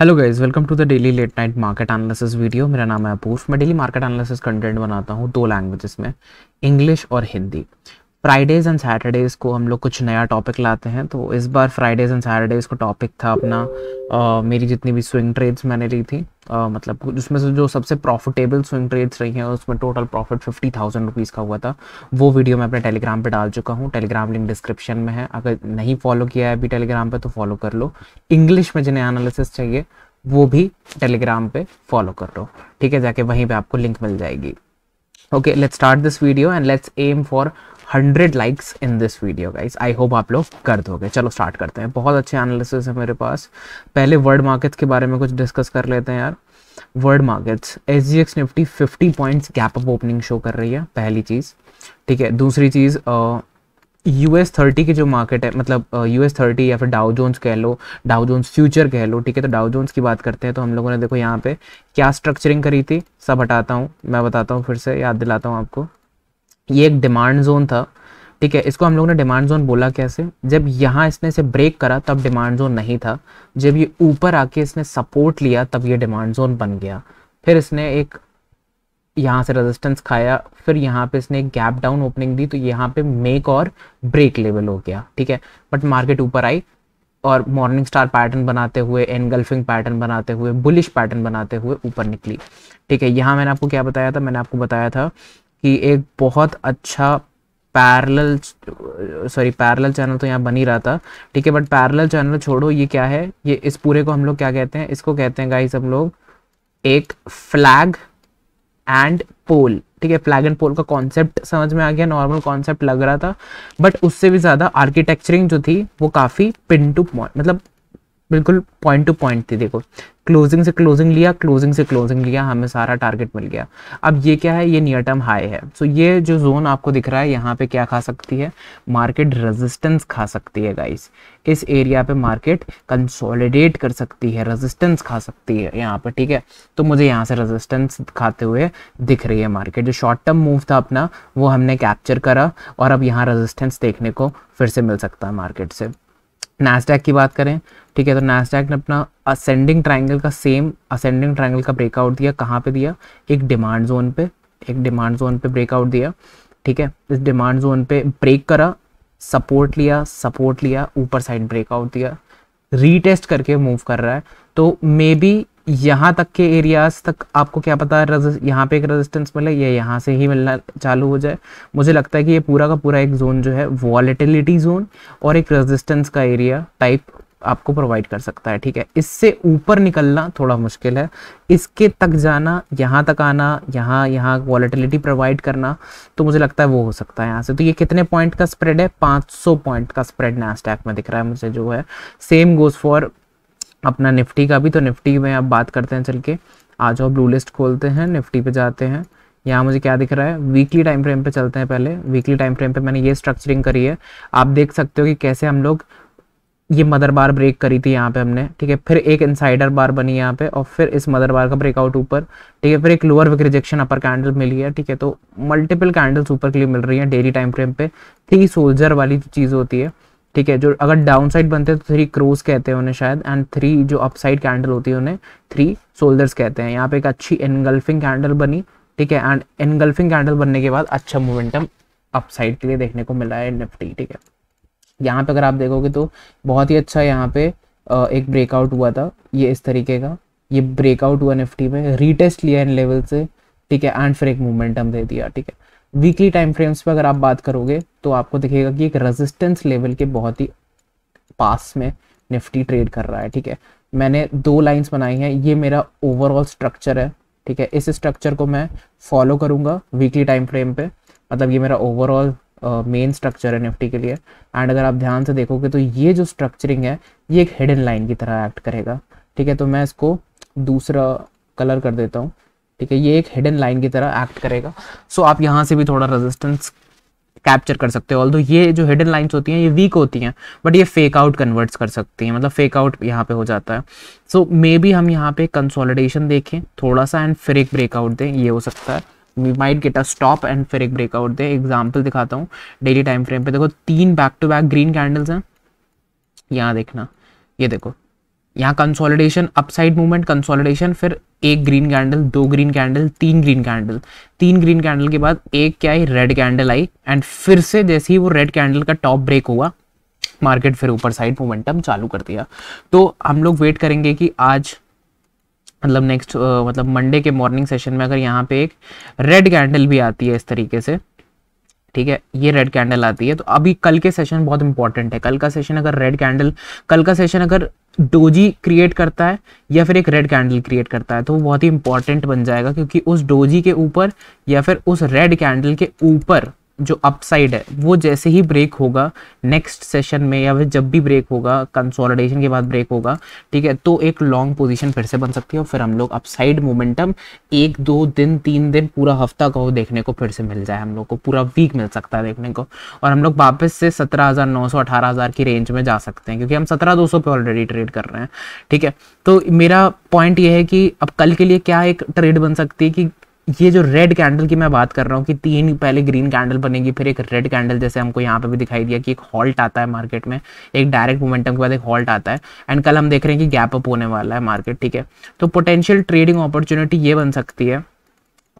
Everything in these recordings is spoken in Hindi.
hello guys welcome to the daily late night market analysis video मेरा नाम है अपूर्व मैं डेली मार्केट एनालिसिस कंटेंट बनाता हूँ दो लैंग्वेजेस में इंग्लिश और हिंदी फ्राइडेज एंड सैटरडेज को हम लोग कुछ नया टॉपिक लाते हैं तो इस बार फ्राइडेज एंड सैटरडेज को टॉपिक था अपना आ, मेरी जितनी भी स्विंग ट्रेड्स मैंने ली थी आ, मतलब उसमें से जो सबसे प्रॉफिटेबल स्विंग ट्रेड्स रही हैं उसमें total profit fifty thousand rupees का हुआ था वो वीडियो मैं अपने टेलीग्राम पर डाल चुका हूँ टेलीग्राम लिंक डिस्क्रिप्शन में है अगर नहीं फॉलो किया है अभी टेलीग्राम पर तो फॉलो कर लो इंग्लिश में जिन्हें एनालिसिस चाहिए वो भी टेलीग्राम पर फॉलो कर लो ठीक है जाके वहीं पर आपको लिंक मिल जाएगी okay let's start this video and let's aim for hundred likes in this video guys I hope आप लोग कर दोगे चलो स्टार्ट करते हैं बहुत अच्छे एनालिसिस है मेरे पास पहले वर्ल्ड मार्केट्स के बारे में कुछ डिस्कस कर लेते हैं यार world markets S G X Nifty fifty points gap up opening show कर रही है पहली चीज़ ठीक है दूसरी चीज़ यू एस थर्टी की जो मार्केट है मतलब यू एस थर्टी या फिर डाउ जोन्स कह लो डाउ जोन्स फ्यूचर कह लो ठीक है तो डाउ जोन्स की बात करते हैं तो हम लोगों ने देखो यहाँ पे क्या स्ट्रक्चरिंग करी थी सब हटाता हूँ मैं बताता हूँ फिर से याद दिलाता हूँ आपको ये एक डिमांड जोन था ठीक है इसको हम लोग ने डिमांड जोन बोला कैसे जब यहाँ इसने इसे ब्रेक करा तब डिमांड जोन नहीं था जब ये ऊपर आके इसने सपोर्ट लिया तब ये डिमांड जोन बन गया फिर इसने एक यहाँ से रेजिस्टेंस खाया फिर यहाँ पे इसने एक गैप डाउन ओपनिंग दी तो यहाँ पे मेक और ब्रेक लेवल हो गया ठीक है बट मार्केट ऊपर आई और मॉर्निंग स्टार पैटर्न बनाते हुए एनगल्फिंग पैटर्न बनाते हुए बुलिश पैटर्न बनाते हुए ऊपर निकली ठीक है यहाँ मैंने आपको क्या बताया था मैंने आपको बताया था कि एक बहुत अच्छा पैरल सॉरी पैरल चैनल तो यहाँ बन ही रहा था ठीक है बट पैरल चैनल छोड़ो ये क्या है ये इस पूरे को हम लोग क्या कहते हैं इसको कहते हैं गाइस हम लोग एक फ्लैग एंड पोल ठीक है फ्लैग एंड पोल का कॉन्सेप्ट समझ में आ गया नॉर्मल कॉन्सेप्ट लग रहा था बट उससे भी ज़्यादा आर्किटेक्चरिंग जो थी वो काफ़ी पिन टू मतलब बिल्कुल पॉइंट टू पॉइंट थी देखो क्लोजिंग से क्लोजिंग लिया क्लोजिंग से क्लोजिंग लिया हमें सारा टारगेट मिल गया अब ये क्या है ये नियर टर्म हाई है सो so ये जो जोन आपको दिख रहा है यहाँ पे क्या खा सकती है मार्केट रेजिस्टेंस खा सकती है गाइस इस एरिया पे मार्केट कंसोलिडेट कर सकती है रेजिस्टेंस खा सकती है यहाँ पे ठीक है तो मुझे यहाँ से रेजिस्टेंस खाते हुए दिख रही है मार्केट जो शॉर्ट टर्म मूव था अपना वो हमने कैप्चर करा और अब यहाँ रेजिस्टेंस देखने को फिर से मिल सकता है मार्केट से नैसडैक की बात करें ठीक है तो नैसडैक ने अपना असेंडिंग ट्राइंगल का सेम असेंडिंग ट्राइंगल का ब्रेकआउट दिया कहाँ पे दिया एक डिमांड जोन पे एक डिमांड जोन पे ब्रेकआउट दिया ठीक है इस डिमांड जोन पे ब्रेक करा सपोर्ट लिया सपोर्ट लिया ऊपर साइड ब्रेकआउट दिया रीटेस्ट करके मूव कर रहा है तो मे बी यहाँ तक के एरियाज तक आपको क्या पता है यहाँ पे एक रेजिस्टेंस मिले या यहाँ से ही मिलना चालू हो जाए मुझे लगता है कि ये पूरा का पूरा एक जोन जो है वॉलेटिलिटी जोन और एक रेजिस्टेंस का एरिया टाइप आपको प्रोवाइड कर सकता है ठीक है इससे ऊपर निकलना थोड़ा मुश्किल है इसके तक जाना यहाँ तक आना यहाँ यहाँ वॉलेटिलिटी प्रोवाइड करना तो मुझे लगता है वो हो सकता है यहाँ से तो ये कितने पॉइंट का स्प्रेड है 500 पॉइंट का स्प्रेड नास्टैक में दिख रहा है मुझे जो है सेम गोज फॉर अपना निफ्टी का भी तो निफ्टी में आप बात करते हैं चल के आ जाओ ब्लू लिस्ट खोलते हैं निफ्टी पे जाते हैं यहाँ मुझे क्या दिख रहा है वीकली टाइम फ्रेम पे चलते हैं पहले वीकली टाइम फ्रेम पे मैंने ये स्ट्रक्चरिंग करी है आप देख सकते हो कि कैसे हम लोग ये मदर बार ब्रेक करी थी यहाँ पे हमने ठीक है फिर एक इनसाइडर बार बनी यहाँ पे और फिर इस मदर बार का ब्रेकआउट ऊपर ठीक है फिर एक lower wick rejection upper candle मिली है ठीक है तो मल्टीपल कैंडल्स ऊपर के लिए मिल रही है डेली टाइम फ्रेम पे थ्री सोल्जर वाली चीज़ होती है ठीक है जो अगर डाउन साइड बनते हैं तो थ्री क्रोज कहते हैं उन्हें शायद एंड थ्री जो अप साइड कैंडल होती है उन्हें थ्री सोल्जर्स कहते हैं यहाँ पे एक अच्छी एनगल्फिंग कैंडल बनी ठीक है एंड एनगल्फिंग कैंडल बनने के बाद अच्छा मोमेंटम अप साइड के लिए देखने को मिला है निफ्टी ठीक है यहाँ पे अगर आप देखोगे तो बहुत ही अच्छा यहाँ पे एक ब्रेकआउट हुआ था ये इस तरीके का ये ब्रेकआउट हुआ निफ्टी में रीटेस्ट लिया इन लेवल से ठीक है एंड फिर एक मोमेंटम दे दिया ठीक है वीकली टाइम फ्रेम्स पर अगर आप बात करोगे तो आपको दिखेगा कि एक रेजिस्टेंस लेवल के बहुत ही पास में निफ्टी ट्रेड कर रहा है ठीक है मैंने दो लाइंस बनाई हैं ये मेरा ओवरऑल स्ट्रक्चर है ठीक है इस स्ट्रक्चर को मैं फॉलो करूंगा वीकली टाइम फ्रेम पे मतलब ये मेरा ओवरऑल मेन स्ट्रक्चर एन के लिए एंड अगर आप ध्यान से देखोगे तो ये जो स्ट्रक्चरिंग है ये एक हिडन लाइन की तरह एक्ट करेगा ठीक है तो मैं इसको दूसरा कलर कर देता हूँ ठीक है ये एक हिडन लाइन की तरह एक्ट करेगा सो so, आप यहाँ से भी थोड़ा रेजिस्टेंस कैप्चर कर सकते हो ऑल ये जो हिडन लाइन्स होती हैं ये वीक होती हैं बट ये फेक आउट कन्वर्ट्स कर सकती हैं मतलब फेक आउट यहाँ पे हो जाता है सो मे बी हम यहाँ पे कंसोलिडेशन देखें थोड़ा सा एंड फिर एक ब्रेकआउट दें ये हो सकता है we might get a stop and फिर एक ब्रेकआउट दे एग्जाम्पल दिखाता हूँ डेली टाइम फ्रेम पे देखो तीन back to back green candles हैं यहाँ देखना ये देखो यहाँ कंसोलिडेशन अपसाइड मूवमेंट कंसोलिडेशन फिर एक ग्रीन कैंडल दो ग्रीन कैंडल तीन ग्रीन कैंडल तीन ग्रीन कैंडल के बाद एक क्या आई रेड कैंडल आई एंड फिर से जैसे ही वो रेड कैंडल का टॉप ब्रेक हुआ मार्केट फिर ऊपर साइड मोमेंटम चालू कर दिया तो हम लोग वेट करेंगे कि आज मतलब नेक्स्ट मतलब मंडे के मॉर्निंग सेशन में अगर यहाँ पे एक रेड कैंडल भी आती है इस तरीके से ठीक है ये रेड कैंडल आती है तो अभी कल के सेशन बहुत इंपॉर्टेंट है कल का सेशन अगर रेड कैंडल कल का सेशन अगर डोजी क्रिएट करता है या फिर एक रेड कैंडल क्रिएट करता है तो बहुत ही इंपॉर्टेंट बन जाएगा क्योंकि उस डोजी के ऊपर या फिर उस रेड कैंडल के ऊपर जो अपसाइड है वो जैसे ही ब्रेक होगा नेक्स्ट सेशन में या फिर जब भी ब्रेक होगा कंसोलिडेशन के बाद ब्रेक होगा ठीक है तो एक लॉन्ग पोजीशन फिर से बन सकती है और फिर हम लोग अपसाइड मोमेंटम एक दो दिन तीन दिन पूरा हफ्ता का वो देखने को फिर से मिल जाए हम लोग को पूरा वीक मिल सकता है देखने को और हम लोग वापस से सत्रह हज़ार नौ सौ अठारह हज़ार की रेंज में जा सकते हैं क्योंकि हम सत्रह दो सौ पे ऑलरेडी ट्रेड कर रहे हैं ठीक है तो मेरा पॉइंट ये है कि अब कल के लिए क्या एक ट्रेड बन सकती है कि ये जो रेड कैंडल की मैं बात कर रहा हूँ कि तीन पहले ग्रीन कैंडल बनेगी फिर एक रेड कैंडल जैसे हमको यहाँ पे भी दिखाई दिया कि एक हॉल्ट आता है मार्केट में एक डायरेक्ट मोमेंटम के बाद एक हॉल्ट आता है एंड कल हम देख रहे हैं कि गैप अप होने वाला है मार्केट ठीक है तो पोटेंशियल ट्रेडिंग अपॉर्चुनिटी ये बन सकती है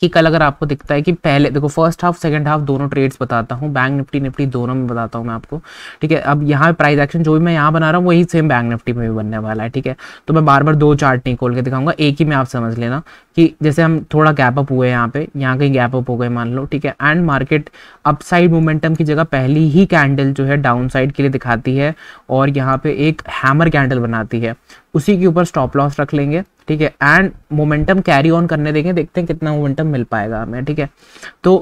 कि कल अगर आपको दिखता है कि पहले देखो फर्स्ट हाफ सेकंड हाफ दोनों ट्रेड्स बताता हूँ बैंक निफ्टी निफ्टी दोनों में बताता हूँ मैं आपको ठीक है अब यहाँ प्राइस एक्शन जो भी मैं यहाँ बना रहा हूँ वही सेम बैंक निफ्टी में भी बनने वाला है ठीक है तो मैं बार बार दो चार्ट नहीं खोल के दिखाऊंगा एक ही में आप समझ लेना कि जैसे हम थोड़ा गैप अप हुए यहाँ पे यहाँ कहीं गैप अप हो गए मान लो ठीक है एंड मार्केट अपसाइड मोमेंटम की जगह पहली ही कैंडल जो है डाउन साइड के लिए दिखाती है और यहाँ पे एक हैमर कैंडल बनाती है उसी के ऊपर स्टॉप लॉस रख लेंगे ठीक है एंड मोमेंटम कैरी ऑन करने देंगे देखते हैं कितना मोमेंटम मिल पाएगा हमें ठीक है तो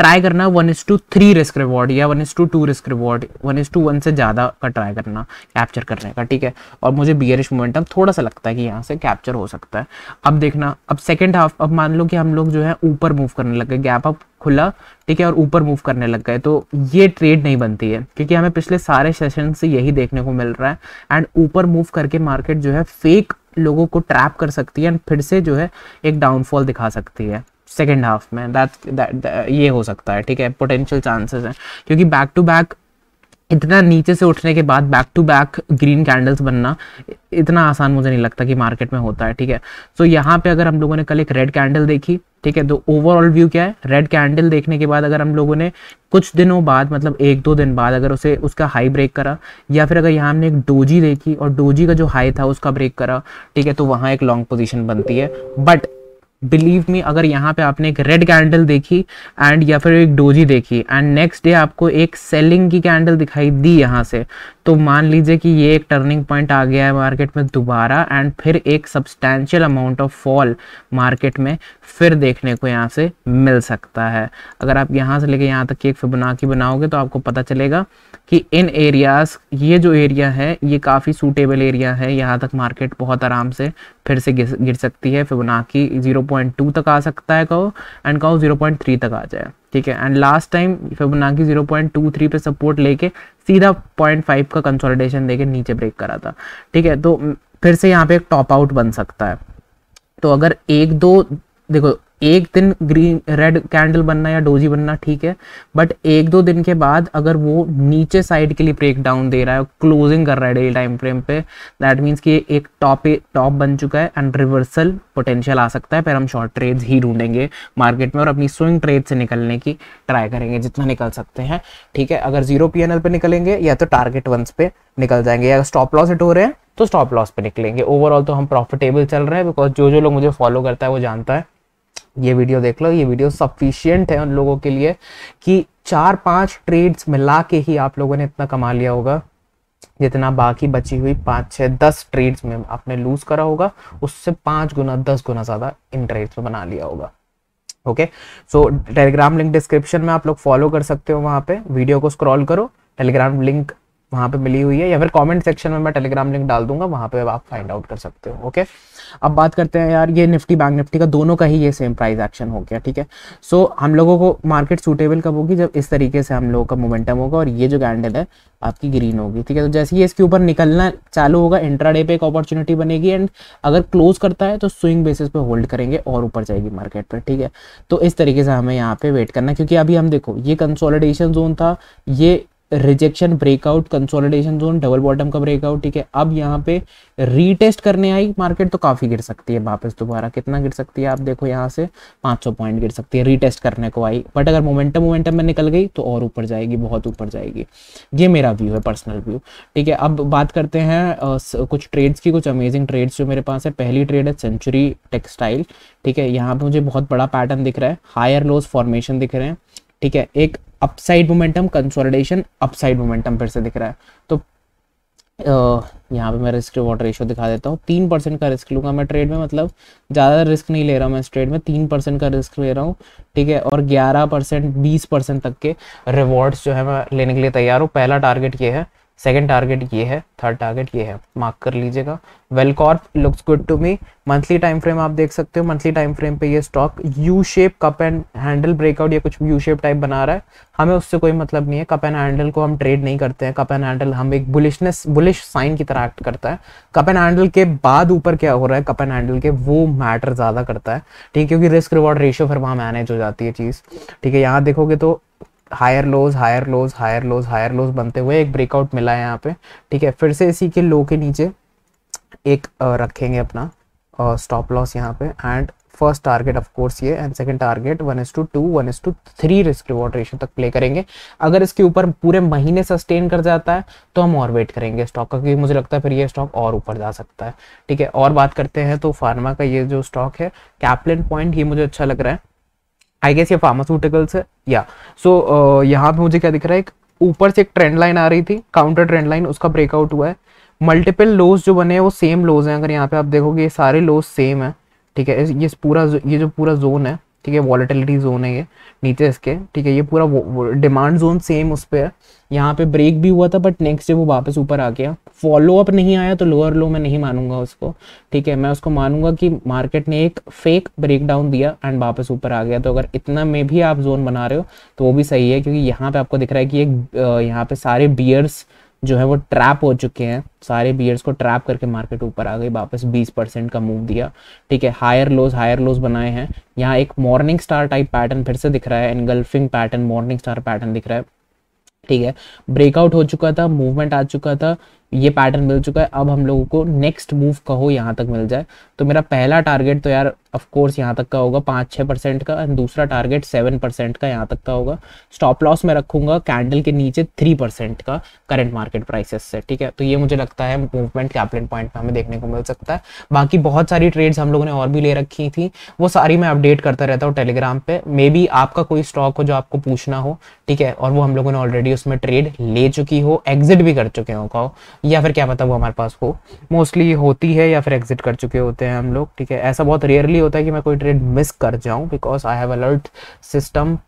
ट्राई करना one is to three risk reward या one is to two risk reward one is to one से ज़्यादा का ट्राई करना कैप्चर करने का ठीक है और मुझे बियरिश मोमेंटम थोड़ा सा लगता है कि यहाँ से कैप्चर हो सकता है अब देखना अब सेकेंड हाफ अब मान लो कि हम लोग जो है ऊपर मूव करने लग गए गैप अप खुला ठीक है और ऊपर मूव करने लग गए तो ये ट्रेड नहीं बनती है क्योंकि हमें पिछले सारे सेशन से यही देखने को मिल रहा है एंड ऊपर मूव करके मार्केट जो है फेक लोगों को ट्रैप कर सकती है एंड फिर से जो है एक डाउनफॉल दिखा सकती है सेकेंड हाफ में दैट ये हो सकता है ठीक है पोटेंशियल चांसेस हैं क्योंकि बैक टू बैक इतना नीचे से उठने के बाद back to back green candles बनना इतना आसान मुझे नहीं लगता कि मार्केट में होता है ठीक है सो so, यहाँ पे अगर हम लोगों ने कल एक रेड कैंडल देखी ठीक है तो ओवरऑल व्यू क्या है रेड कैंडल देखने के बाद अगर हम लोगों ने कुछ दिनों बाद मतलब एक दो दिन बाद अगर उसे उसका हाई ब्रेक करा या फिर अगर यहाँ हमने एक डोजी देखी और डोजी का जो हाई था उसका ब्रेक करा ठीक है तो वहाँ एक लॉन्ग पोजिशन बनती है बट बिलीव मी अगर यहाँ पे आपने एक रेड कैंडल देखी एंड या फिर एक डोजी देखी एंड नेक्स्ट डे आपको एक सेलिंग की कैंडल दिखाई दी यहाँ से तो मान लीजिए कि ये एक टर्निंग पॉइंट आ गया है मार्केट में दोबारा एंड फिर एक substantial amount of fall market में फिर देखने को यहाँ से मिल सकता है अगर आप यहाँ से लेके यहाँ तक की एक की बनाओगे तो आपको पता चलेगा कि इन एरियाज ये जो एरिया है ये काफ़ी सूटेबल एरिया है यहाँ तक मार्केट बहुत आराम से फिर से गिर, गिर सकती है फिबोनाची जीरो 0.2 तक आ सकता है कहो एंड कहो 0.3 तक आ जाए ठीक है एंड लास्ट टाइम फिबोनाची 0.23 पे सपोर्ट लेके सीधा 0.5 का कंसोलिडेशन देके नीचे ब्रेक करा था ठीक है तो फिर से यहाँ पे एक टॉप आउट बन सकता है तो अगर एक दो देखो एक दिन ग्रीन रेड कैंडल बनना या डोजी बनना ठीक है बट एक दो दिन के बाद अगर वो नीचे साइड के लिए ब्रेक डाउन दे रहा है क्लोजिंग कर रहा है डेली टाइम फ्रेम पे दैट मीन्स कि एक टॉप टॉप बन चुका है एंड रिवर्सल पोटेंशियल आ सकता है फिर हम शॉर्ट ट्रेड्स ही ढूंढेंगे मार्केट में और अपनी स्विंग ट्रेड से निकलने की ट्राई करेंगे जितना निकल सकते हैं ठीक है अगर जीरो पी एन एल पे निकलेंगे या तो टारगेट वंस पे निकल जाएंगे या स्टॉप लॉस हिट हो रहे हैं तो स्टॉप लॉस पे निकलेंगे ओवरऑल तो हम प्रॉफिटेबल चल रहे हैं बिकॉज जो जो लोग मुझे फॉलो करता है वो जानता है ये वीडियो देख लो ये वीडियो सफिशियंट है उन लोगों के लिए कि चार पांच ट्रेड्स मिला के ही आप लोगों ने इतना कमा लिया होगा जितना बाकी बची हुई पांच छह दस ट्रेड्स में आपने लूज करा होगा उससे पांच गुना दस गुना ज़्यादा इन ट्रेड्स में बना लिया होगा okay so Telegram link description में आप लोग फॉलो कर सकते हो वहां पे वीडियो को स्क्रॉल करो टेलीग्राम लिंक वहां पे मिली हुई है या फिर कमेंट सेक्शन में मैं टेलीग्राम लिंक डाल दूंगा वहाँ पे आप फाइंड आउट कर सकते हो ओके अब बात करते हैं यार ये निफ्टी बैंक निफ्टी का दोनों का ही ये सेम प्राइस एक्शन हो गया ठीक है सो so, हम लोगों को मार्केट सूटेबल कब होगी जब इस तरीके से हम लोगों का मोमेंटम होगा और ये जो कैंडल है आपकी ग्रीन होगी ठीक है तो जैसे ही इसके ऊपर निकलना चालू होगा इंट्रा पे एक अपॉर्चुनिटी बनेगी एंड अगर क्लोज करता है तो स्विंग बेसिस पे होल्ड करेंगे और ऊपर जाएगी मार्केट पर ठीक है तो इस तरीके से हमें यहाँ पे वेट करना क्योंकि अभी हम देखो ये कंसोलिडेशन जोन था ये rejection breakout consolidation zone double bottom का ब्रेकआउट ठीक है अब यहाँ पे रीटेस्ट करने आई मार्केट तो काफ़ी गिर सकती है वापस दोबारा कितना गिर सकती है आप देखो यहाँ से 500 पॉइंट गिर सकती है रीटेस्ट करने को आई बट अगर मोमेंटम मोमेंटम में निकल गई तो और ऊपर जाएगी बहुत ऊपर जाएगी ये मेरा व्यू है पर्सनल व्यू ठीक है अब बात करते हैं कुछ ट्रेड्स की कुछ अमेजिंग ट्रेड्स जो मेरे पास है पहली ट्रेड है सेंचुरी टेक्सटाइल ठीक है यहाँ पे मुझे बहुत बड़ा पैटर्न दिख रहा है हायर लोस फॉर्मेशन दिख रहे हैं ठीक है एक upside momentum consolidation upside momentum फिर से दिख रहा है तो यहाँ पे मैं रिस्क रिवॉर्ड रेशियो दिखा देता हूँ तीन परसेंट का रिस्क लूंगा मैं ट्रेड में मतलब ज़्यादा रिस्क नहीं ले रहा हूँ मैं इस ट्रेड में तीन परसेंट का रिस्क ले रहा हूँ ठीक है और ग्यारह परसेंट बीस परसेंट तक के रिवॉर्ड्स जो है मैं लेने के लिए तैयार हूँ पहला टारगेट ये है सेकेंड टारगेट ये है थर्ड टारगेट ये है मार्क कर लीजिएगा Welcorp looks good to me monthly time frame आप देख सकते हो मंथली टाइम फ्रेम पे ये stock U shape cup and handle breakout या कुछ यू शेप टाइप बना रहा है हमें उससे कोई मतलब नहीं है कप एंड हैंडल को हम ट्रेड नहीं करते हैं कप एंड हैंडल हम एक बुलिशनेस बुलिश साइन की तरह एक्ट करता है कप एंड हैंडल के बाद ऊपर क्या हो रहा है कप एंड हैंडल के वो मैटर ज़्यादा करता है ठीक है क्योंकि रिस्क रिवॉर्ड रेशियो फिर वहाँ मैनेज हो जाती है चीज़ ठीक है यहाँ देखोगे तो higher lows higher lows higher lows higher lows बनते हुए एक ब्रेकआउट मिला है यहाँ पे ठीक है फिर से इसी के लो के नीचे एक रखेंगे अपना स्टॉप लॉस यहाँ पे and first target of course ये and second target one is to two one is to three risk reward ratio तक प्ले करेंगे अगर इसके ऊपर पूरे महीने सस्टेन कर जाता है तो हम और वेट करेंगे स्टॉक का क्योंकि मुझे लगता है फिर ये स्टॉक और ऊपर जा सकता है ठीक है और बात करते हैं तो फार्मा का ये जो स्टॉक है कैपलिन पॉइंट ये मुझे अच्छा लग रहा है आई गेस ये फार्मास्यूटिकल्स है या सो uh, यहाँ पे मुझे क्या दिख रहा है एक ऊपर से एक ट्रेंड लाइन आ रही थी काउंटर ट्रेंड लाइन उसका ब्रेकआउट हुआ है मल्टीपल लोज जो बने हैं वो सेम लोज हैं अगर यहाँ पे आप देखोगे ये सारे लोज सेम है ठीक है ये पूरा ये जो पूरा जोन है ठीक है वॉलेटिलिटी जोन है ये नीचे इसके ठीक है ये पूरा डिमांड जोन सेम उस पर है यहाँ पे ब्रेक भी हुआ था बट नेक्स्ट डे वो वापस ऊपर आ गया फॉलो अप नहीं आया तो लोअर लो मैं नहीं मानूंगा उसको ठीक है मैं उसको मानूंगा कि मार्केट ने एक फेक ब्रेक डाउन दिया एंड वापस ऊपर आ गया तो अगर इतना में भी आप जोन बना रहे हो तो वो भी सही है क्योंकि यहाँ पे आपको दिख रहा है कि एक यहाँ पे सारे बियर्स जो है वो ट्रैप हो चुके हैं सारे बियर्स को ट्रैप करके मार्केट ऊपर आ गई वापस 20 परसेंट का मूव दिया ठीक है हायर लोज हायर लोज बनाए हैं यहाँ एक मॉर्निंग स्टार टाइप पैटर्न फिर से दिख रहा है engulfing pattern morning star pattern दिख रहा है ठीक है ब्रेकआउट हो चुका था मूवमेंट आ चुका था ये पैटर्न मिल चुका है अब हम लोगों को नेक्स्ट मूव कहो यहाँ तक मिल जाए तो मेरा पहला टारगेट तो यार ऑफ कोर्स यहाँ तक का होगा पाँच छः परसेंट का एंड दूसरा टारगेट सेवन परसेंट का यहाँ तक का होगा स्टॉप लॉस मैं रखूंगा कैंडल के नीचे थ्री परसेंट का करंट मार्केट प्राइसेस से ठीक है तो ये मुझे लगता है मूवमेंट कैप्टन पॉइंट में हमें देखने को मिल सकता है बाकी बहुत सारी ट्रेड्स हम लोगों ने और भी ले रखी थी वो सारी मैं अपडेट करता रहता हूँ टेलीग्राम पर मे बी आपका कोई स्टॉक हो जो आपको पूछना हो ठीक है और वो हम लोगों ने ऑलरेडी उसमें ट्रेड ले चुकी हो एग्जिट भी कर चुके हो या फिर क्या पता वो हमारे पास हो मोस्टली होती है या फिर एग्जिट कर चुके होते हैं हम लोग ठीक है ऐसा बहुत रेयरली होता है कि मैं कोई ट्रेड मिस कर जाऊँ because I have alert system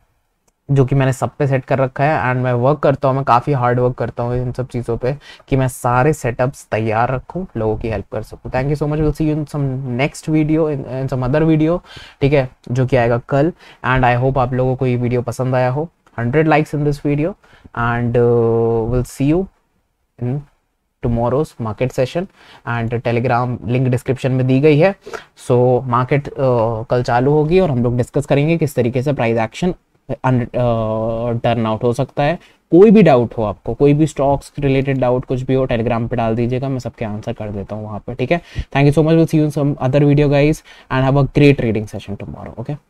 जो कि मैंने सब पे सेट कर रखा है एंड मैं वर्क करता हूँ मैं काफ़ी हार्ड वर्क करता हूँ इन सब चीज़ों पे कि मैं सारे सेटअप्स तैयार रखूँ लोगों की हेल्प कर सकूँ thank you so much will see you in some next video in some other video ठीक है जो कि आएगा कल एंड आई होप आप लोगों को ये वीडियो पसंद आया हो hundred likes in this video and will see you in tomorrow's market session and Telegram link description में दी गई है सो so, मार्केट uh, कल चालू होगी और हम लोग डिस्कस करेंगे किस तरीके से प्राइस एक्शन टर्न आउट हो सकता है कोई भी डाउट हो आपको कोई भी स्टॉक्स रिलेटेड डाउट कुछ भी हो टेलीग्राम पे डाल दीजिएगा मैं सबके आंसर कर देता हूँ वहाँ पे ठीक है thank you so much will see you some other video guys and have a great reading session tomorrow okay